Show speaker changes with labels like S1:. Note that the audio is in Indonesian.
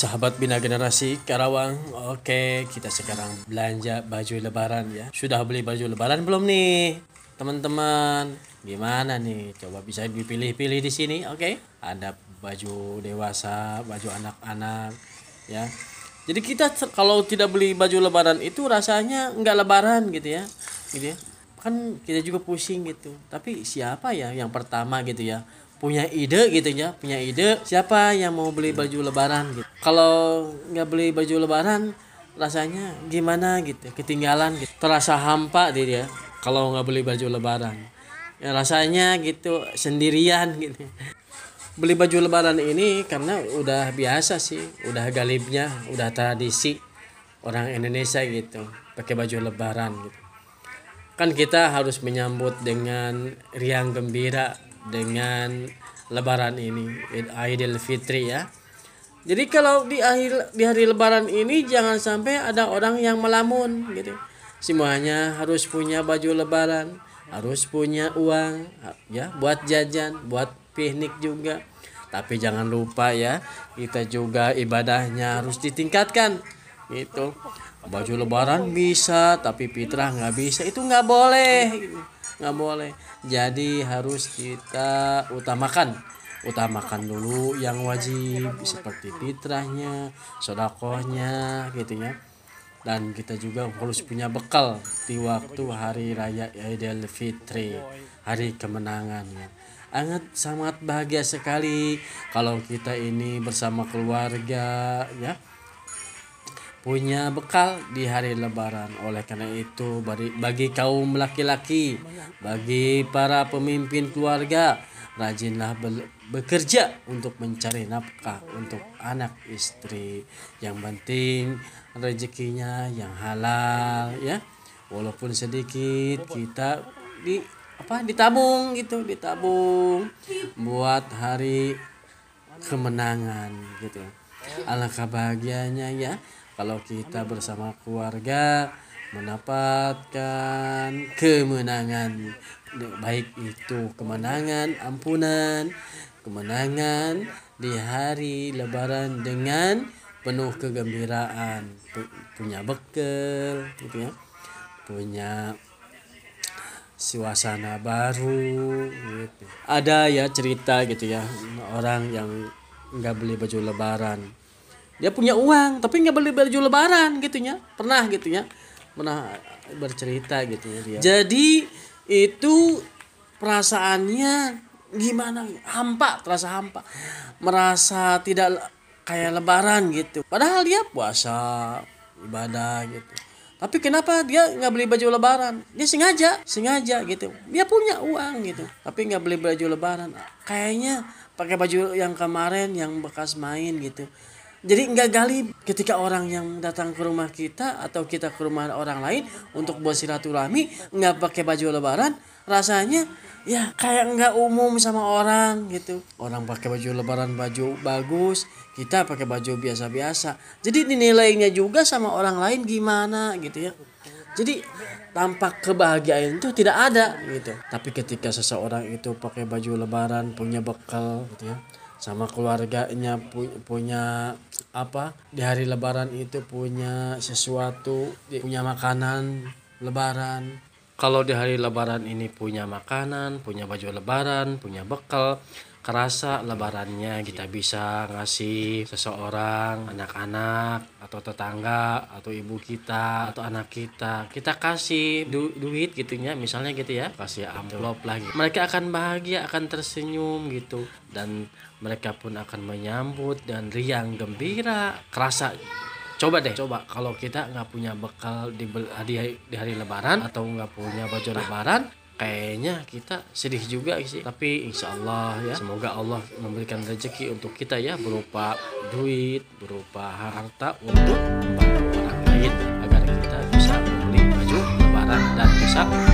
S1: sahabat bina generasi Karawang Oke kita sekarang belanja baju lebaran ya Sudah beli baju lebaran belum nih teman-teman Gimana nih coba bisa dipilih-pilih di sini oke Ada baju dewasa baju anak-anak ya Jadi kita kalau tidak beli baju lebaran itu rasanya nggak lebaran gitu ya gitu ya kan kita juga pusing gitu tapi siapa ya yang pertama gitu ya punya ide gitu ya punya ide siapa yang mau beli baju lebaran gitu kalau nggak beli baju lebaran rasanya gimana gitu ketinggalan gitu terasa hampa gitu, ya, kalau nggak beli baju lebaran ya, rasanya gitu sendirian gitu beli baju lebaran ini karena udah biasa sih udah galibnya udah tradisi orang Indonesia gitu pakai baju lebaran gitu kan kita harus menyambut dengan riang gembira dengan lebaran ini Idul Fitri ya. Jadi kalau di akhir di hari lebaran ini jangan sampai ada orang yang melamun gitu. Semuanya harus punya baju lebaran, harus punya uang ya buat jajan, buat piknik juga. Tapi jangan lupa ya, kita juga ibadahnya harus ditingkatkan itu Baju lebaran bisa tapi fitrah nggak bisa itu nggak boleh gitu nggak boleh jadi harus kita utamakan utamakan dulu yang wajib seperti fitrahnya sodakohnya gitu ya dan kita juga harus punya bekal di waktu hari raya Idul Fitri hari kemenangannya sangat sangat bahagia sekali kalau kita ini bersama keluarga ya punya bekal di hari lebaran. Oleh karena itu, bagi, bagi kaum laki-laki, bagi para pemimpin keluarga, rajinlah be bekerja untuk mencari nafkah untuk anak istri. Yang penting rezekinya yang halal ya. Walaupun sedikit kita di apa ditabung gitu, ditabung buat hari kemenangan gitu. Alangkah bahagianya ya kalau kita bersama keluarga mendapatkan kemenangan baik itu kemenangan ampunan kemenangan di hari lebaran dengan penuh kegembiraan punya bekal gitu ya punya suasana baru gitu. ada ya cerita gitu ya orang yang nggak beli baju lebaran dia punya uang tapi nggak beli baju lebaran gitu ya pernah gitu ya pernah bercerita gitu ya dia jadi itu perasaannya gimana hampa terasa hampa merasa tidak kayak lebaran gitu padahal dia puasa ibadah gitu tapi kenapa dia nggak beli baju lebaran dia sengaja sengaja gitu dia punya uang gitu tapi nggak beli baju lebaran kayaknya pakai baju yang kemarin yang bekas main gitu jadi nggak gali ketika orang yang datang ke rumah kita atau kita ke rumah orang lain untuk buat silaturahmi nggak pakai baju lebaran rasanya ya kayak nggak umum sama orang gitu orang pakai baju lebaran baju bagus kita pakai baju biasa-biasa jadi dinilainya juga sama orang lain gimana gitu ya jadi tampak kebahagiaan itu tidak ada gitu tapi ketika seseorang itu pakai baju lebaran punya bekal gitu ya sama keluarganya pu punya apa di hari lebaran itu punya sesuatu punya makanan lebaran kalau di hari lebaran ini punya makanan punya baju lebaran punya bekal kerasa lebarannya kita bisa ngasih seseorang anak-anak atau tetangga atau ibu kita atau anak kita kita kasih du duit gitunya misalnya gitu ya kasih amplop lagi gitu. mereka akan bahagia akan tersenyum gitu dan mereka pun akan menyambut dan riang gembira kerasa coba deh coba kalau kita nggak punya bekal di, di hari lebaran atau nggak punya baju lebaran kayaknya kita sedih juga sih tapi insya Allah ya semoga Allah memberikan rezeki untuk kita ya berupa duit berupa harta untuk membantu orang lain agar kita bisa membeli baju lebaran dan bisa